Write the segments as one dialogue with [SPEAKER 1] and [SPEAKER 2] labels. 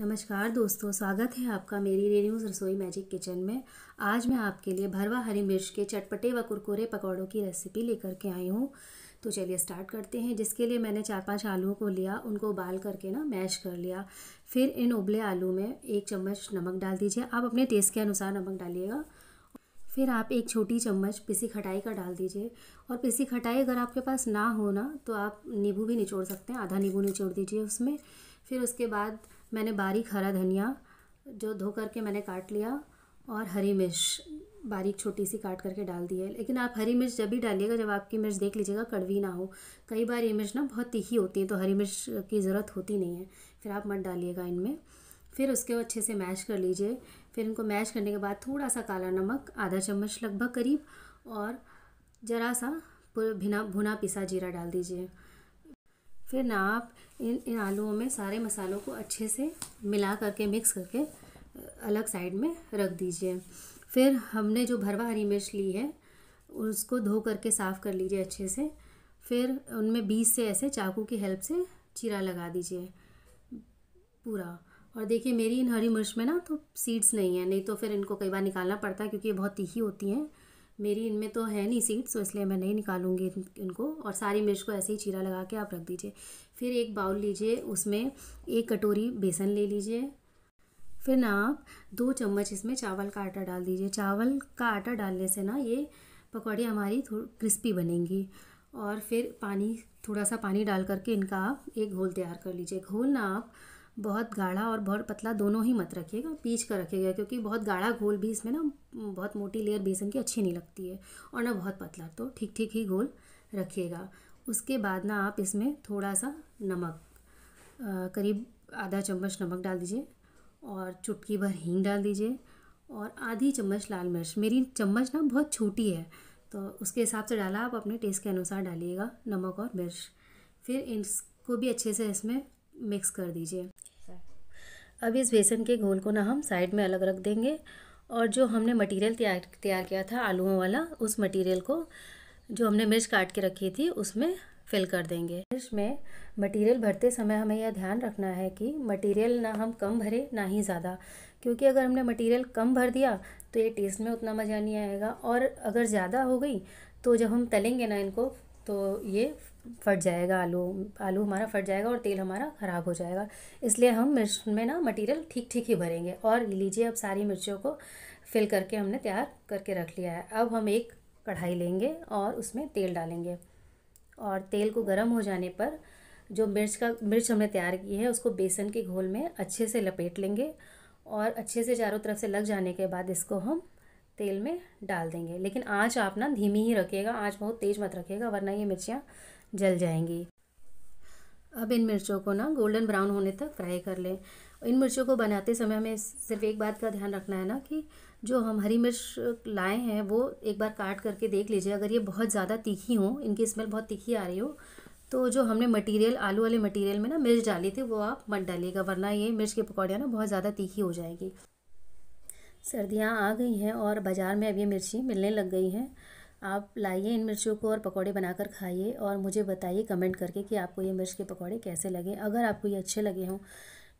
[SPEAKER 1] नमस्कार दोस्तों स्वागत है आपका मेरी रेन्यूज रसोई मैजिक किचन में आज मैं आपके लिए भरवा हरी मिर्च के चटपटे व कुरकुरे पकौड़ों की रेसिपी लेकर के आई हूँ तो चलिए स्टार्ट करते हैं जिसके लिए मैंने चार पांच आलूओं को लिया उनको उबाल करके ना मैश कर लिया फिर इन उबले आलू में एक चम्मच नमक डाल दीजिए आप अपने टेस्ट के अनुसार नमक डालिएगा फिर आप एक छोटी चम्मच पिसी खटाई का डाल दीजिए और पिसी खटाई अगर आपके पास ना हो ना तो आप नींबू भी निचोड़ सकते हैं आधा नींबू निचोड़ दीजिए उसमें फिर उसके बाद मैंने बारीक हरा धनिया जो धो करके मैंने काट लिया और हरी मिर्च बारीक छोटी सी काट करके डाल दी है लेकिन आप हरी मिर्च जब भी डालिएगा जब आपकी मिर्च देख लीजिएगा कड़वी ना हो कई बार ये मिर्च ना बहुत तीखी होती है तो हरी मिर्च की ज़रूरत होती नहीं है फिर आप मत डालिएगा इनमें फिर उसके अच्छे से मैश कर लीजिए फिर इनको मैश करने के बाद थोड़ा सा काला नमक आधा चम्मच लगभग करीब और ज़रा सा भुना भुना पिसा जीरा डाल दीजिए फिर ना आप इन इन आलूओं में सारे मसालों को अच्छे से मिला करके मिक्स करके अलग साइड में रख दीजिए फिर हमने जो भरवा हरी मिर्च ली है उसको धो करके साफ़ कर लीजिए अच्छे से फिर उनमें बीज से ऐसे चाकू की हेल्प से चीरा लगा दीजिए पूरा और देखिए मेरी इन हरी मिर्च में ना तो सीड्स नहीं है नहीं तो फिर इनको कई बार निकालना पड़ता है क्योंकि ये बहुत तीखी होती हैं मेरी इनमें तो है नहीं सीड्स तो इसलिए मैं नहीं निकालूंगी इनको और सारी मिर्च को ऐसे ही चीरा लगा के आप रख दीजिए फिर एक बाउल लीजिए उसमें एक कटोरी बेसन ले लीजिए फिर ना आप दो चम्मच इसमें चावल का आटा डाल दीजिए चावल का आटा डालने से ना ये पकौड़ी हमारी क्रिस्पी बनेंगी और फिर पानी थोड़ा सा पानी डाल करके इनका आप एक घोल तैयार कर लीजिए घोल ना आप बहुत गाढ़ा और बहुत पतला दोनों ही मत रखिएगा पीच कर रखिएगा क्योंकि बहुत गाढ़ा घोल भी इसमें ना बहुत मोटी लेयर बेसन की अच्छी नहीं लगती है और ना बहुत पतला तो ठीक ठीक ही घोल रखिएगा उसके बाद ना आप इसमें थोड़ा सा नमक करीब आधा चम्मच नमक डाल दीजिए और चुटकी भर हींग डाल दीजिए और आधी चम्मच लाल मिर्च मेरी चम्मच ना बहुत छोटी है तो उसके हिसाब से डाला आप अपने टेस्ट के अनुसार डालिएगा नमक और मिर्च फिर इसको भी अच्छे से इसमें मिक्स कर दीजिए अब इस बेसन के घोल को ना हम साइड में अलग रख देंगे और जो हमने मटेरियल तैयार तैयार किया था आलूओं वाला उस मटेरियल को जो हमने मिर्च काट के रखी थी उसमें फिल कर देंगे मिर्च में मटेरियल भरते समय हमें यह ध्यान रखना है कि मटेरियल ना हम कम भरे ना ही ज़्यादा क्योंकि अगर हमने मटेरियल कम भर दिया तो ये टेस्ट में उतना मज़ा नहीं आएगा और अगर ज़्यादा हो गई तो जब हम तलेंगे ना इनको तो ये फट जाएगा आलू आलू हमारा फट जाएगा और तेल हमारा ख़राब हो जाएगा इसलिए हम मिर्च में ना मटेरियल ठीक ठीक ही भरेंगे और लीजिए अब सारी मिर्चों को फिल करके हमने तैयार करके रख लिया है अब हम एक कढ़ाई लेंगे और उसमें तेल डालेंगे और तेल को गर्म हो जाने पर जो मिर्च का मिर्च हमने तैयार की है उसको बेसन के घोल में अच्छे से लपेट लेंगे और अच्छे से चारों तरफ से लग जाने के बाद इसको हम तेल में डाल देंगे लेकिन आँच आप ना धीमी ही रखिएगा आँच बहुत तेज़ मत रखिएगा वरना ये मिर्चियाँ जल जाएंगी अब इन मिर्चों को ना गोल्डन ब्राउन होने तक फ्राई कर लें इन मिर्चों को बनाते समय हमें सिर्फ एक बात का ध्यान रखना है ना कि जो हम हरी मिर्च लाए हैं वो एक बार काट करके देख लीजिए अगर ये बहुत ज़्यादा तीखी हो इनकी स्मेल बहुत तीखी आ रही हो तो जो हमने मटेरियल आलू वाले मटेरियल में ना मिर्च डाली थी वो आप मत डालिएगा वरना ये मिर्च की पकौड़ियाँ ना बहुत ज़्यादा तीखी हो जाएगी सर्दियाँ आ गई हैं और बाज़ार में अब ये मिर्ची मिलने लग गई हैं आप लाइए इन मिर्चियों को और पकौड़े बनाकर खाइए और मुझे बताइए कमेंट करके कि आपको ये मिर्च के पकौड़े कैसे लगे अगर आपको ये अच्छे लगे हों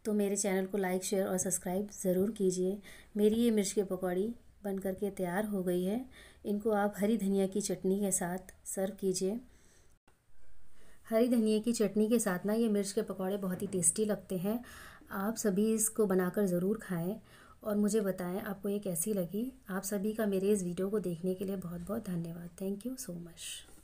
[SPEAKER 1] तो मेरे चैनल को लाइक शेयर और सब्सक्राइब ज़रूर कीजिए मेरी ये मिर्च की पकौड़ी बन करके तैयार हो गई है इनको आप हरी धनिया की चटनी के साथ सर्व कीजिए हरी धनिया की चटनी के साथ ना ये मिर्च के पकौड़े बहुत ही टेस्टी लगते हैं आप सभी इसको बनाकर ज़रूर खाएँ और मुझे बताएं आपको ये कैसी लगी आप सभी का मेरे इस वीडियो को देखने के लिए बहुत बहुत धन्यवाद थैंक यू सो मच